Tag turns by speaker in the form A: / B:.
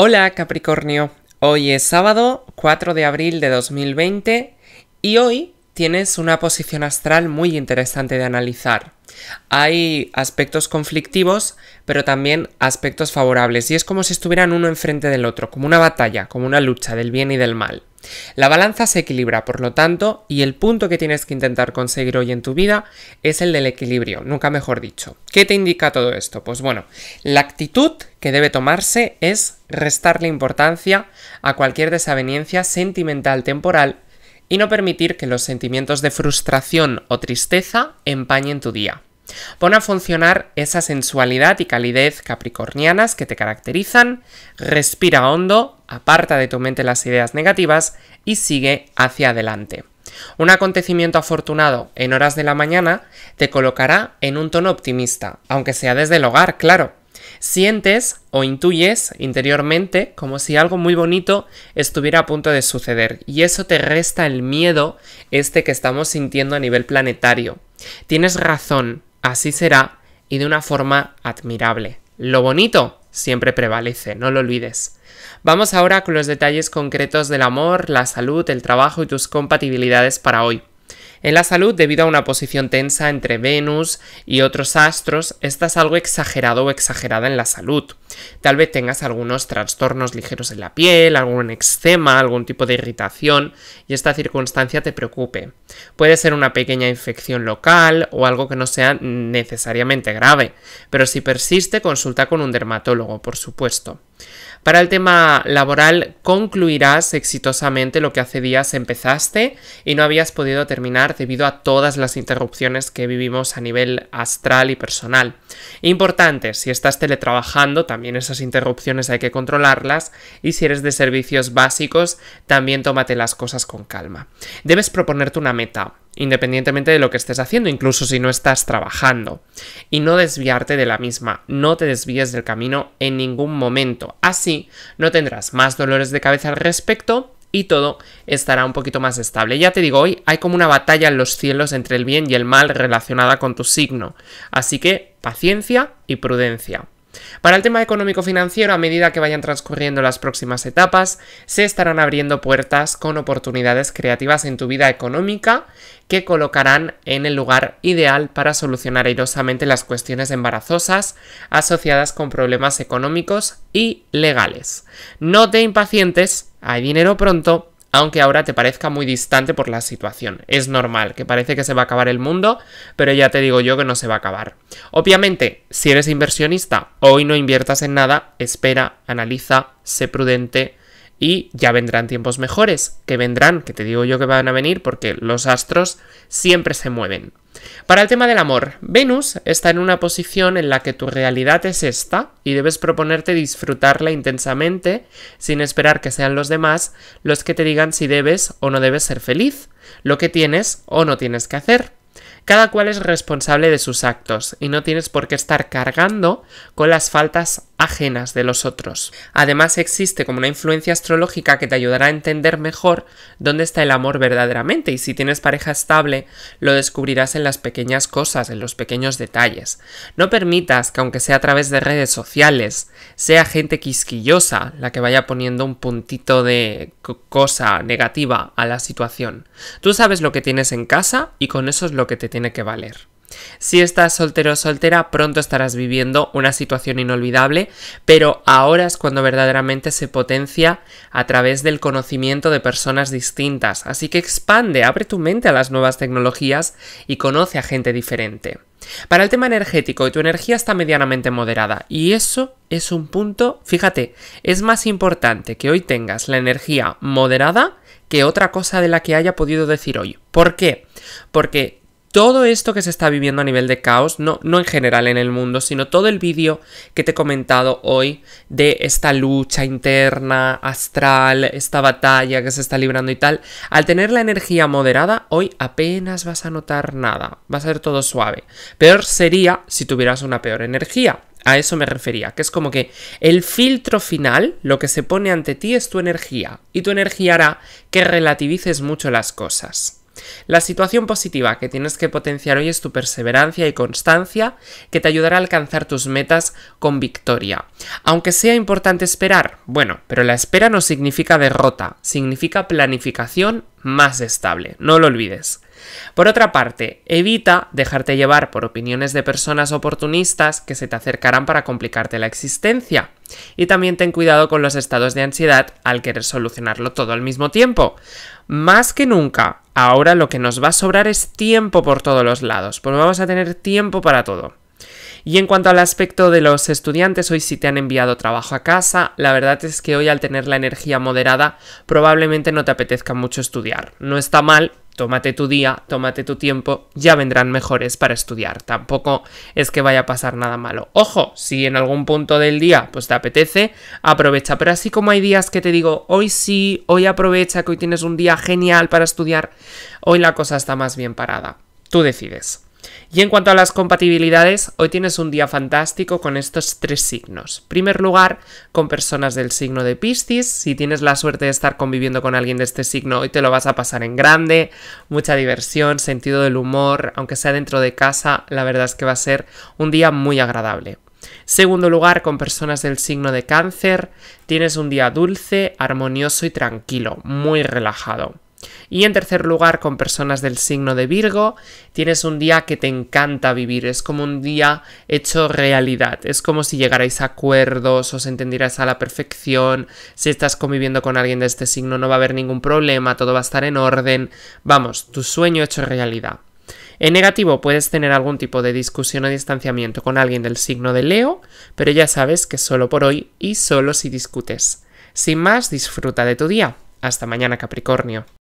A: Hola Capricornio, hoy es sábado 4 de abril de 2020 y hoy tienes una posición astral muy interesante de analizar. Hay aspectos conflictivos, pero también aspectos favorables, y es como si estuvieran uno enfrente del otro, como una batalla, como una lucha del bien y del mal. La balanza se equilibra, por lo tanto, y el punto que tienes que intentar conseguir hoy en tu vida es el del equilibrio, nunca mejor dicho. ¿Qué te indica todo esto? Pues bueno, la actitud que debe tomarse es restarle importancia a cualquier desaveniencia sentimental temporal y no permitir que los sentimientos de frustración o tristeza empañen tu día. Pon a funcionar esa sensualidad y calidez capricornianas que te caracterizan, respira hondo, aparta de tu mente las ideas negativas y sigue hacia adelante. Un acontecimiento afortunado en horas de la mañana te colocará en un tono optimista, aunque sea desde el hogar, claro. Sientes o intuyes interiormente como si algo muy bonito estuviera a punto de suceder y eso te resta el miedo este que estamos sintiendo a nivel planetario. Tienes razón, Así será y de una forma admirable. Lo bonito siempre prevalece, no lo olvides. Vamos ahora con los detalles concretos del amor, la salud, el trabajo y tus compatibilidades para hoy. En la salud, debido a una posición tensa entre Venus y otros astros, estás algo exagerado o exagerada en la salud. Tal vez tengas algunos trastornos ligeros en la piel, algún eczema, algún tipo de irritación y esta circunstancia te preocupe. Puede ser una pequeña infección local o algo que no sea necesariamente grave, pero si persiste consulta con un dermatólogo, por supuesto. Para el tema laboral, concluirás exitosamente lo que hace días empezaste y no habías podido terminar debido a todas las interrupciones que vivimos a nivel astral y personal. Importante, si estás teletrabajando, también esas interrupciones hay que controlarlas y si eres de servicios básicos, también tómate las cosas con calma. Debes proponerte una meta independientemente de lo que estés haciendo, incluso si no estás trabajando. Y no desviarte de la misma, no te desvíes del camino en ningún momento. Así no tendrás más dolores de cabeza al respecto y todo estará un poquito más estable. Ya te digo, hoy hay como una batalla en los cielos entre el bien y el mal relacionada con tu signo. Así que paciencia y prudencia. Para el tema económico-financiero, a medida que vayan transcurriendo las próximas etapas, se estarán abriendo puertas con oportunidades creativas en tu vida económica que colocarán en el lugar ideal para solucionar airosamente las cuestiones embarazosas asociadas con problemas económicos y legales. No te impacientes, hay dinero pronto aunque ahora te parezca muy distante por la situación. Es normal, que parece que se va a acabar el mundo, pero ya te digo yo que no se va a acabar. Obviamente, si eres inversionista, hoy no inviertas en nada, espera, analiza, sé prudente, y ya vendrán tiempos mejores, que vendrán, que te digo yo que van a venir porque los astros siempre se mueven. Para el tema del amor, Venus está en una posición en la que tu realidad es esta y debes proponerte disfrutarla intensamente sin esperar que sean los demás los que te digan si debes o no debes ser feliz, lo que tienes o no tienes que hacer. Cada cual es responsable de sus actos y no tienes por qué estar cargando con las faltas ajenas de los otros. Además existe como una influencia astrológica que te ayudará a entender mejor dónde está el amor verdaderamente y si tienes pareja estable lo descubrirás en las pequeñas cosas, en los pequeños detalles. No permitas que aunque sea a través de redes sociales, sea gente quisquillosa la que vaya poniendo un puntito de cosa negativa a la situación. Tú sabes lo que tienes en casa y con eso es lo que te tiene que valer. Si estás soltero o soltera, pronto estarás viviendo una situación inolvidable, pero ahora es cuando verdaderamente se potencia a través del conocimiento de personas distintas. Así que expande, abre tu mente a las nuevas tecnologías y conoce a gente diferente. Para el tema energético, tu energía está medianamente moderada y eso es un punto, fíjate, es más importante que hoy tengas la energía moderada que otra cosa de la que haya podido decir hoy. ¿Por qué? Porque todo esto que se está viviendo a nivel de caos, no, no en general en el mundo, sino todo el vídeo que te he comentado hoy de esta lucha interna, astral, esta batalla que se está librando y tal, al tener la energía moderada, hoy apenas vas a notar nada, va a ser todo suave. Peor sería si tuvieras una peor energía. A eso me refería, que es como que el filtro final, lo que se pone ante ti es tu energía, y tu energía hará que relativices mucho las cosas. La situación positiva que tienes que potenciar hoy es tu perseverancia y constancia que te ayudará a alcanzar tus metas con victoria. Aunque sea importante esperar, bueno, pero la espera no significa derrota, significa planificación más estable, no lo olvides. Por otra parte, evita dejarte llevar por opiniones de personas oportunistas que se te acercarán para complicarte la existencia. Y también ten cuidado con los estados de ansiedad al querer solucionarlo todo al mismo tiempo. Más que nunca, Ahora lo que nos va a sobrar es tiempo por todos los lados, pues vamos a tener tiempo para todo. Y en cuanto al aspecto de los estudiantes, hoy si te han enviado trabajo a casa, la verdad es que hoy al tener la energía moderada probablemente no te apetezca mucho estudiar. No está mal, tómate tu día, tómate tu tiempo, ya vendrán mejores para estudiar. Tampoco es que vaya a pasar nada malo. Ojo, si en algún punto del día pues te apetece, aprovecha. Pero así como hay días que te digo, hoy sí, hoy aprovecha que hoy tienes un día genial para estudiar, hoy la cosa está más bien parada. Tú decides. Y en cuanto a las compatibilidades, hoy tienes un día fantástico con estos tres signos. primer lugar, con personas del signo de Piscis. Si tienes la suerte de estar conviviendo con alguien de este signo, hoy te lo vas a pasar en grande. Mucha diversión, sentido del humor, aunque sea dentro de casa, la verdad es que va a ser un día muy agradable. Segundo lugar, con personas del signo de cáncer, tienes un día dulce, armonioso y tranquilo, muy relajado. Y en tercer lugar, con personas del signo de Virgo, tienes un día que te encanta vivir, es como un día hecho realidad, es como si llegarais a acuerdos, os entendierais a la perfección, si estás conviviendo con alguien de este signo no va a haber ningún problema, todo va a estar en orden, vamos, tu sueño hecho realidad. En negativo puedes tener algún tipo de discusión o distanciamiento con alguien del signo de Leo, pero ya sabes que solo por hoy y solo si discutes. Sin más, disfruta de tu día. Hasta mañana, Capricornio.